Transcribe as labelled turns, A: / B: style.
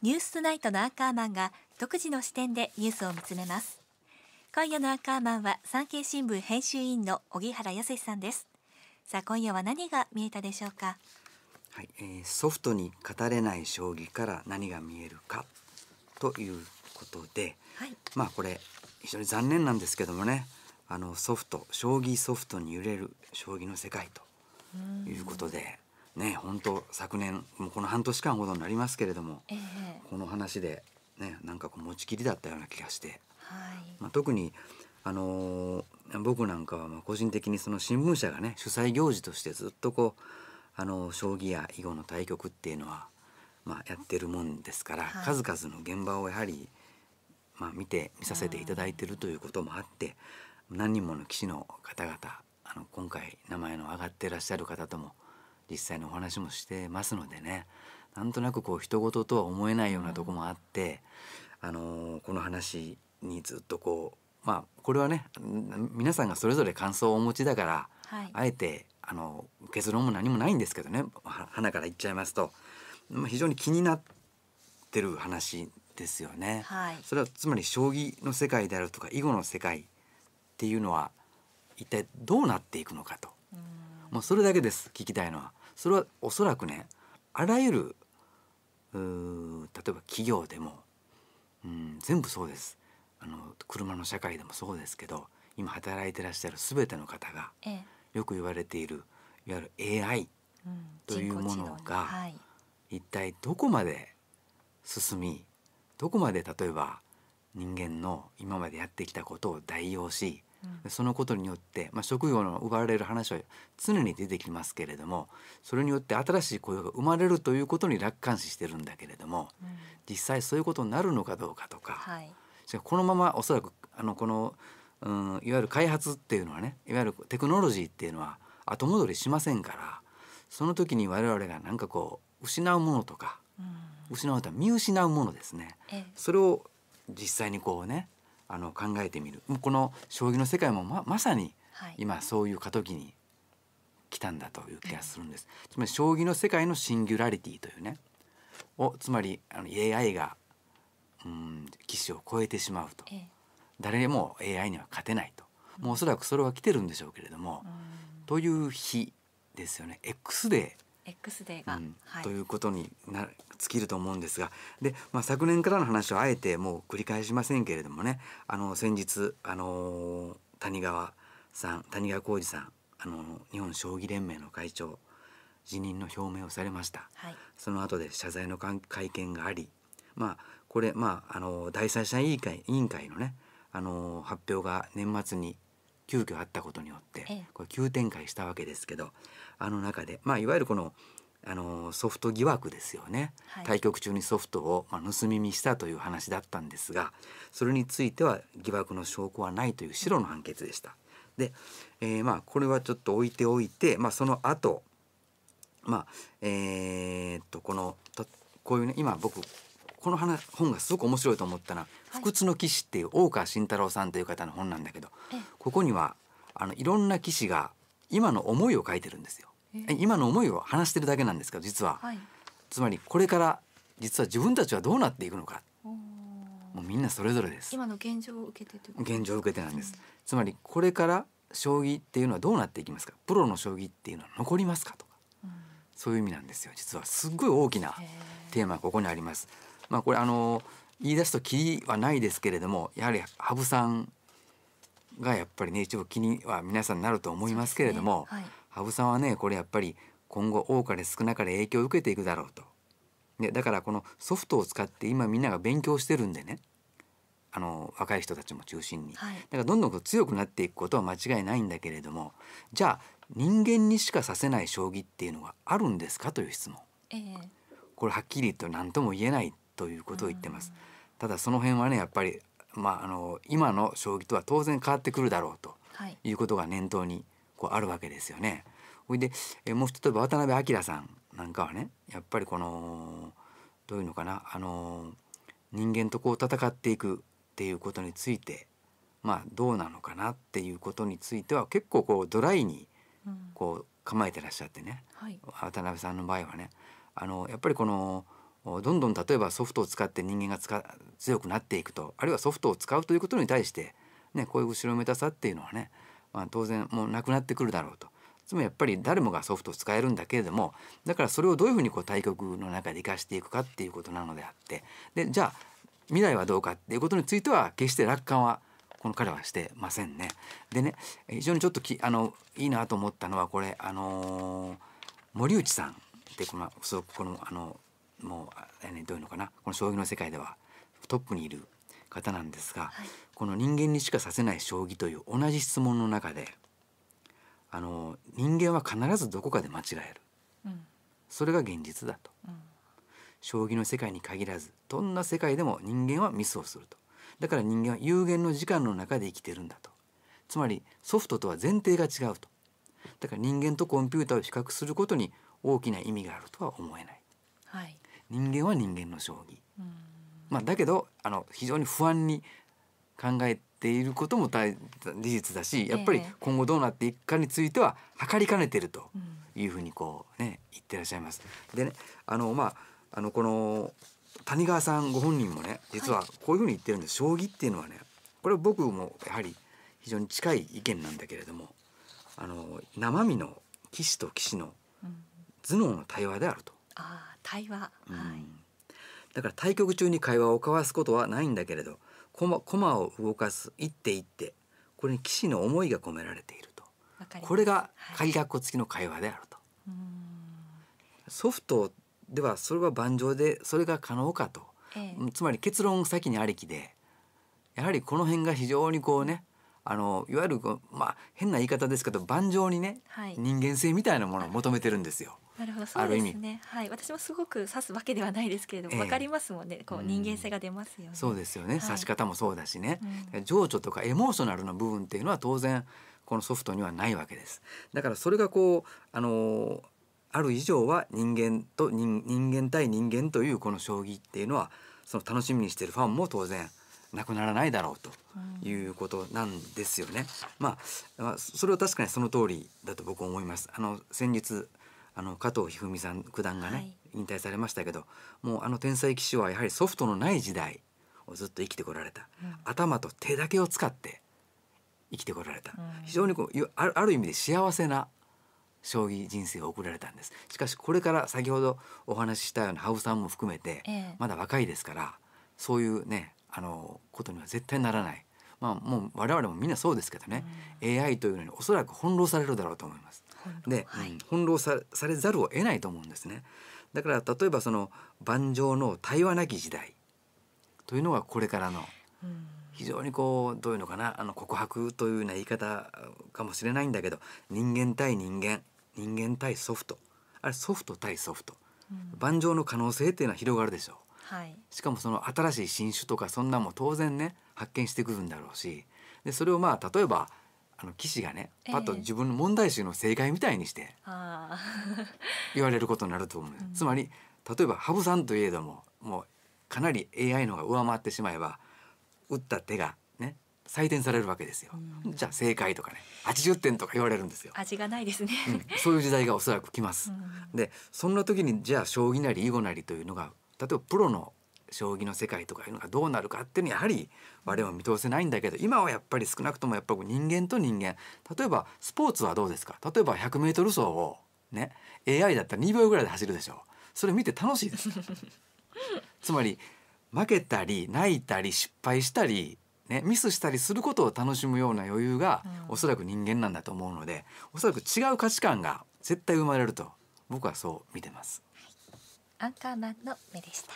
A: ニュースナイトのアンカーマンが独自の視点でニュースを見つめます。今夜のアンカーマンは産経新聞編集委員の小原康さんです。さあ今夜は何が見えたでしょうか。はい、えー、ソフトに語れない将棋から何が見えるかということで、はい、まあこれ非常に残念なんですけどもね、あのソフト将棋ソフトに揺れる将棋の世界ということで。ね本当昨年もうこの半年間ほどになりますけれども、えー、この話で、ね、なんかこう持ちきりだったような気がして、はいまあ、特に、あのー、僕なんかはまあ個人的にその新聞社がね主催行事としてずっとこう、あのー、将棋や囲碁の対局っていうのは、まあ、やってるもんですから、はい、数々の現場をやはり、まあ、見て見させていただいてるということもあって、何人もの棋士の方々あの今回名前の挙がってらっしゃる方とも実際のお話もしてますのでねなんとなくこう人事とは思えないようなとこもあって、あのこの話にずっとこうまあこれはね皆さんがそれぞれ感想をお持ちだから、はい、あえてあの結論も何もないんですけどね花から言っちゃいますと、ま非常に気になってる話ですよね、はい、それはつまり将棋の世界であるとか囲碁の世界っていうのは一体どうなっていくのかともうそれだけです聞きたいのは。それはおそらくねあらゆる例えば企業でも、うん、全部そうですあの車の社会でもそうですけど今働いてらっしゃる全ての方が、よく言われているいわゆる AI というものが、うんはい、一体どこまで進みどこまで例えば人間の今までやってきたことを代用しそのことによって、まあ、職業の奪われる話は常に出てきますけれどもそれによって新しい雇用が生まれるということに楽観視してるんだけれども、うん、実際そういうことになるのかどうかとか、はい、このままおそらくあのこの、うん、いわゆる開発っていうのはねいわゆるテクノロジーっていうのは後戻りしませんからその時に我々が何かこう失うものとか、うん、失うとは見失うものですね。それを実際にこうねあの考えてみるこの将棋の世界もままさに今そういう過渡期に来たんだという気がするんです、つまり将棋の世界のシンギュラリティというねをつまりあの AI がうん棋士を超えてしまうと、誰も AI には勝てないともうおそらくそれは来てるんでしょうけれども、という日ですよね X デー X デーが、うんはい、ということにな尽きると思うんですがで、まあ、昨年からの話をあえてもう繰り返しませんけれどもねあの先日、あのー、谷川さん谷川浩二さん、あのー、日本将棋連盟の会長辞任の表明をされました、はい、その後で謝罪の会見があり、まあ、これ、まあ、あのー、第三者委員会委員会のね、あの発表が年末に急遽あったことによってこれ急展開したわけですけどあの中で、まあ、いわゆるこのあのソフト疑惑ですよね、対局中にソフトを、まあ、盗み見したという話だったんですがそれについては疑惑の証拠はないという白の判決でした。で、えまあこれはちょっと置いておいて、まあ、その後まあえっとこのこういうね今僕この話本がすごく面白いと思ったのは「不屈の騎士」っていう大川慎太郎さんという方の本なんだけど、ここにはあのいろんな棋士が今の思いを書いてるんですよ。今の思いを話してるだけなんですけど実は、はい、つまりこれから実は自分たちはどうなっていくのかもうみんなそれぞれです今の現状を受けて現状を受けてなんです、うん、つまりこれから将棋っていうのはどうなっていきますかプロの将棋っていうのは残りますかとか、うん、そういう意味なんですよ実はすっごい大きなテーマがここにありますまあこれあの言い出すときりはないですけれどもやはり羽生さんがやっぱりね一応気には皆さんなると思いますけれども、ねはい、羽生さんはねこれやっぱり今後多かれ少なかれ影響を受けていくだろうと。ね、だからこのソフトを使って今みんなが勉強してるんでねあの若い人たちも中心に、はい、だからどんどん強くなっていくことは間違いないんだけれどもじゃあ人間にしかさせない将棋っていうのがあるんですかという質問、えこれはっきりと何とも言えないということを言ってます。ただその辺はねやっぱりまあ、あの今の将棋とは当然変わってくるだろうということが念頭にこうあるわけですよね。ほ、はいでえもう一つ渡辺明さんなんかはねやっぱりこのどういうのかなあの人間とこう戦っていくっていうことについてまあどうなのかなっていうことについては結構こうドライにこう構えてらっしゃってね、うんはい、渡辺さんの場合はねあのやっぱりこの「どんどん例えばソフトを使って人間が強くなっていくとあるいはソフトを使うということに対して、ね、こういう後ろめたさっていうのはね、まあ、当然もうなくなってくるだろうと。つまりやっぱり誰もがソフトを使えるんだけれどもだからそれをどういうふうにこう対局の中で生かしていくかっていうことなのであってでじゃあ未来はどうかっていうことについては決して楽観はこの彼はしてませんね。でね非常にちょっときあのいいなと思ったのはこれあのー、森内さんってこのすごくこのあのもう、ね、どういうのかなこの将棋の世界ではトップにいる方なんですが、はい、この人間にしかさせない将棋という同じ質問の中であの人間は必ずどこかで間違える、うん、それが現実だと、うん、将棋の世界に限らずどんな世界でも人間はミスをするとだから人間は有限の時間の中で生きてるんだとつまりソフトとは前提が違うとだから人間とコンピューターを比較することに大きな意味があるとは思えない。はい人間は人間の将棋、まあ、だけどあの非常に不安に考えていることも大事実だしやっぱり今後どうなっていくかについては測りかねてるというふうにこうね言ってらっしゃいます。でねあのまああのこの谷川さんご本人もね実はこういうふうに言ってるんです、はい、将棋っていうのはねこれは僕もやはり非常に近い意見なんだけれどもあの生身の棋士と棋士の頭脳の対話であると。あ会話、うん、はい、だから対局中に会話を交わすことはないんだけれど駒駒を動かす一手一手これに棋士の思いが込められているとこれが鍵括弧付きの会話であると、はい、ソフトではそれは盤上でそれが可能かと、ええ、つまり結論先にありきでやはりこの辺が非常にこうねあのいわゆるまあ変な言い方ですけど盤上にね、はい、人間性みたいなものを求めてるんですよ。なるほどそうですねはい私もすごく指すわけではないですけれども、えー、かりますもんねこう人間性が出ますよね、うそうですよね、は指し方もそうだしね、うん、情緒とかエモーショナルな部分っていうのは当然このソフトにはないわけですだからそれがこうあのー、ある以上は人間と人間対人間というこの将棋っていうのはその楽しみにしているファンも当然なくならないだろうということなんですよね。うん、まあ、それは確かにその通りだと僕は思います。あの先日あの加藤一二三さん九段がね、はい、引退されましたけどもうあの天才棋士はやはりソフトのない時代をずっと生きてこられた、うん、頭と手だけを使って生きてこられた、うん、非常にこうある意味で幸せな将棋人生を送られたんですしかしこれから先ほどお話ししたような羽生さんも含めて、まだ若いですからそういうねあのことには絶対ならないまあもう我々もみんなそうですけどね、うん、AI というのにおそらく翻弄されるだろうと思いますで、はい、翻弄されざるを得ないと思うんですね。だから例えばその盤上の対話なき時代というのがこれからの非常にこうどういうのかなあの告白というような言い方かもしれないんだけど人間対人間人間対ソフトあれソフト対ソフト、盤上の可能性っていうのは広がるでしょう。はい、しかもその新しい新種とかそんなも当然ね発見してくるんだろうしでそれをまあ例えばあの騎士がねパッと自分の問題集の正解みたいにして 言われることになると思う、えー、つまり例えば羽生さんといえどももうかなり AI のが上回ってしまえば打った手がね採点されるわけですよ、うん、じゃあ正解とかね80点とか言われるんですよ味がないですね、うん、そういう時代がおそらく来ます、うん、でそんな時にじゃあ将棋なり囲碁なりというのが例えばプロの将棋の世界とかいうのがどうなるかっていうのはやはり我々も見通せないんだけど今はやっぱり少なくともやっぱり人間と人間例えばスポーツはどうですか例えば 100m 走をね AI だったら2秒ぐらいで走るでしょうそれ見て楽しいです つまり負けたり泣いたり失敗したりね、ミスしたりすることを楽しむような余裕が、おそらく人間なんだと思うので、うん、おそらく違う価値観が絶対生まれると僕はそう見てます。アンカーマンの目でした。